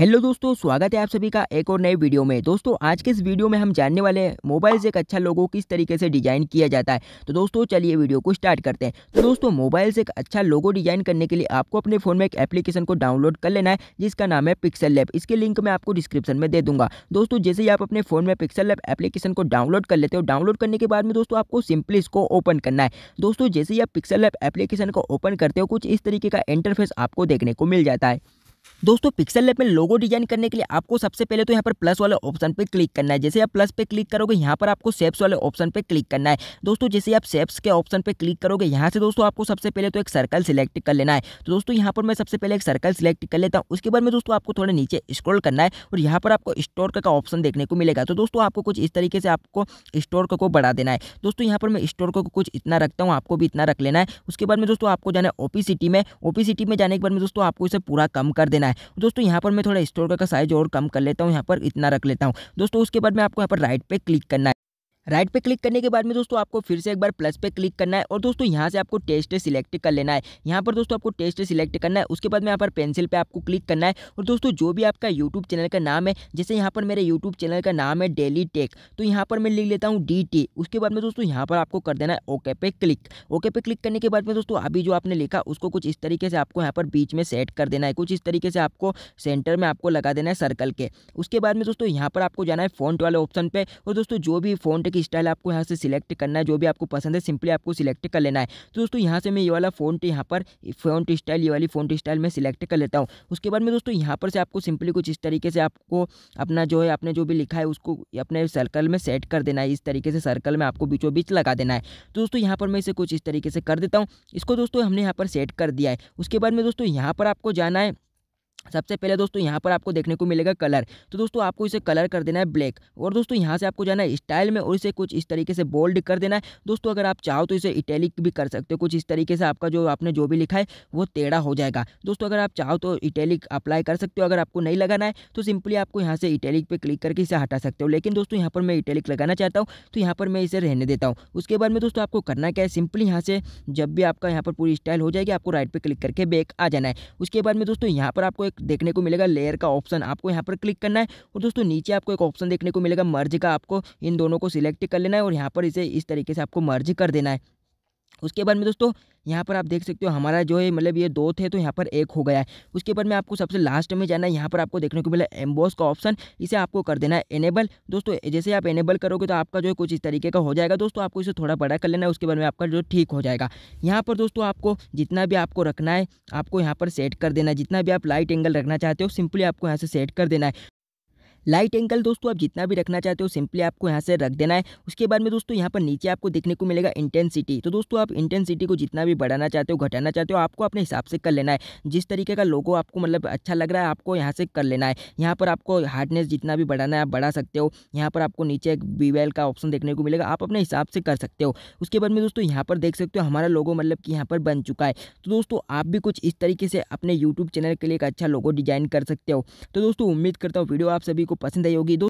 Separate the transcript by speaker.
Speaker 1: hello दोस्तों स्वागत है आप सभी का एक और नए वीडियो में दोस्तों आज के इस वीडियो में हम जानने वाले हैं मोबाइल से एक अच्छा लोगो किस तरीके से डिजाइन किया जाता है तो दोस्तों चलिए वीडियो को स्टार्ट करते हैं तो दोस्तों मोबाइल से एक अच्छा लोगो डिजाइन करने के लिए आपको अपने फोन में एक एप्लीकेशन को डाउनलोड कर लेना है जिसका नाम है पिक्सल लैब इसके लिंक मैं आपको डिस्क्रिप्शन में दे दूंगा दोस्तों जैसे ही आप अपने फोन में पिक्सल लैब एप्लीकेशन को डाउनलोड कर लेते हो डाउनलोड करने के बाद में दोस्तों आपको सिंपली इसको ओपन करना है दोस्तों जैसे ही आप पिक्सल लैब एप्लीकेशन को ओपन करते हो कुछ इस तरीके का इंटरफेस आपको देखने को मिल जाता है दोस्तों पिक्सल लैब में लोगो डिजाइन करने के लिए आपको सबसे पहले तो यहाँ पर प्लस वाले ऑप्शन पर क्लिक करना है जैसे आप प्लस पे क्लिक करोगे यहाँ पर आपको सेप्स वाले ऑप्शन पर क्लिक करना है दोस्तों जैसे आप सेप्स के ऑप्शन पर क्लिक करोगे यहाँ से दोस्तों आपको सबसे पहले तो एक सर्कल सिलेक्ट कर लेना है तो दोस्तों यहाँ पर मैं सबसे पहले एक सर्कल सिलेक्ट कर लेता हूँ उसके बाद में दोस्तों आपको थोड़ा नीचे स्क्रॉल करना है और यहाँ पर आपको स्टोर का ऑप्शन देखने को मिलेगा तो दोस्तों आपको कुछ इस तरीके से आपको स्टोर को बढ़ा देना है दोस्तों यहाँ पर मैं स्टोर को कुछ इतना रखता हूँ आपको भी इतना रख लेना है उसके बाद में दोस्तों आपको जाना है ओपी में ओपी में जाने के बाद में दोस्तों आपको इसे पूरा कम कर देना है दोस्तों यहाँ पर मैं थोड़ा स्टोर का साइज़ और कम कर लेता हूँ यहाँ पर इतना रख लेता हूँ दोस्तों उसके बाद मैं आपको यहाँ पर राइट पर क्लिक करना है राइट पे क्लिक करने के बाद में दोस्तों आपको फिर से एक बार प्लस पे क्लिक करना है और दोस्तों यहाँ से आपको टेस्ट सिलेक्ट कर लेना है यहाँ पर दोस्तों आपको टेस्ट सिलेक्ट करना है उसके बाद में यहाँ पर पेंसिल पे आपको क्लिक करना है और दोस्तों जो भी आपका यूट्यूब चैनल का नाम है जैसे यहाँ पर मेरे यूट्यूब चैनल का नाम है डेली टेक तो यहाँ पर मैं लिख लेता हूँ डी उसके बाद में दोस्तों यहाँ पर आपको कर देना है ओके पे क्लिक ओके पे क्लिक करने के बाद में दोस्तों अभी जो आपने लिखा उसको कुछ इस तरीके से आपको यहाँ पर बीच में सेट कर देना है कुछ इस तरीके से आपको सेंटर में आपको लगा देना है सर्कल के उसके बाद में दोस्तों यहाँ पर आपको जाना है फ़ॉन्ट वाले ऑप्शन पर और दोस्तों जो भी फ़ॉन्ट की स्टाइल आपको यहाँ से सिलेक्ट करना है जो भी आपको पसंद है सिंपली आपको सिलेक्ट कर लेना है तो दोस्तों यहाँ से मैं ये वाला फ़ोन यहाँ पर फ़ोन स्टाइल ये वाली फ़ोन स्टाइल मैं सिलेक्ट कर लेता हूँ उसके बाद में दोस्तों यहाँ पर से आपको सिंपली कुछ इस तरीके से आपको अपना जो है आपने जो भी लिखा है उसको अपने सर्कल में सेट कर देना है इस तरीके से सर्कल में आपको बीचों बीच लगा देना है तो दोस्तों यहाँ पर मैं इसे कुछ इस तरीके से कर देता हूँ इसको दोस्तों हमने यहाँ पर सेट कर दिया है उसके बाद में दोस्तों यहाँ पर आपको जाना है सबसे पहले दोस्तों यहाँ पर आपको देखने को मिलेगा कलर तो दोस्तों आपको इसे कलर कर देना है ब्लैक और दोस्तों यहाँ से आपको जाना है स्टाइल में और इसे कुछ इस तरीके से बोल्ड कर देना है दोस्तों अगर आप चाहो तो इसे इटैलिक भी कर सकते हो कुछ इस तरीके से आपका जो आपने जो भी लिखा है वो टेढ़ा हो जाएगा दोस्तों अगर आप चाहो तो इटैलिक अप्लाई कर सकते हो अगर आपको नहीं लगाना है तो सिंपली आपको यहाँ से इटैलिक पर क्लिक करके इसे हटा सकते हो लेकिन दोस्तों यहाँ पर मैं इटैलिक लगाना चाहता हूँ तो यहाँ पर मैं इसे रहने देता हूँ उसके बाद में दोस्तों आपको करना क्या है सिंपली यहाँ से जब भी आपका यहाँ पर पूरी स्टाइल हो जाएगी आपको राइट पर क्लिक करके बैक आ जाना है उसके बाद में दोस्तों यहाँ पर आपको देखने को मिलेगा लेयर का ऑप्शन आपको यहाँ पर क्लिक करना है और दोस्तों नीचे आपको एक ऑप्शन देखने को मिलेगा मर्ज का आपको इन दोनों को सिलेक्ट कर लेना है और यहाँ पर इसे इस तरीके से आपको मर्ज कर देना है उसके बाद में दोस्तों यहाँ पर आप देख सकते हो हमारा जो है मतलब ये दो थे तो यहाँ पर एक हो गया है उसके बाद में आपको सबसे लास्ट में जाना है यहाँ पर आपको देखने को मिला एम्बोस का ऑप्शन इसे आपको कर देना है एनेबल दोस्तों जैसे आप एनेबल करोगे तो आपका जो है कुछ इस तरीके का हो जाएगा दोस्तों आपको इसे थोड़ा बड़ा कर लेना है उसके बाद में आपका जो ठीक हो जाएगा यहाँ पर दोस्तों आपको जितना भी आपको रखना है आपको यहाँ पर सेट कर देना है जितना भी आप लाइट एंगल रखना चाहते हो सिंपली आपको यहाँ से सेट कर देना है लाइट एंगल दोस्तों आप जितना भी रखना चाहते हो सिंपली आपको यहाँ से रख देना है उसके बाद में दोस्तों यहाँ पर नीचे आपको देखने को मिलेगा इंटेंसिटी तो दोस्तों आप इंटेंसिटी को जितना भी बढ़ाना चाहते हो घटाना चाहते हो आपको अपने हिसाब से कर लेना है जिस तरीके का लोगो आपको मतलब अच्छा लग रहा है आपको यहाँ से कर लेना है यहाँ पर आपको हार्डनेस जितना भी बढ़ाना है आप बढ़ा सकते हो यहाँ पर आपको नीचे एक बीवेल का ऑप्शन देखने को मिलेगा आप अपने हिसाब से कर सकते हो उसके बाद में दोस्तों यहाँ पर देख सकते हो हमारा लोगो मतलब कि यहाँ पर बन चुका है तो दोस्तों आप भी कुछ इस तरीके से अपने यूट्यूब चैनल के लिए एक अच्छा लोगो डिजाइन कर सकते हो तो दोस्तों उम्मीद करता हूँ वीडियो आप सभी को पसंद आई होगी दो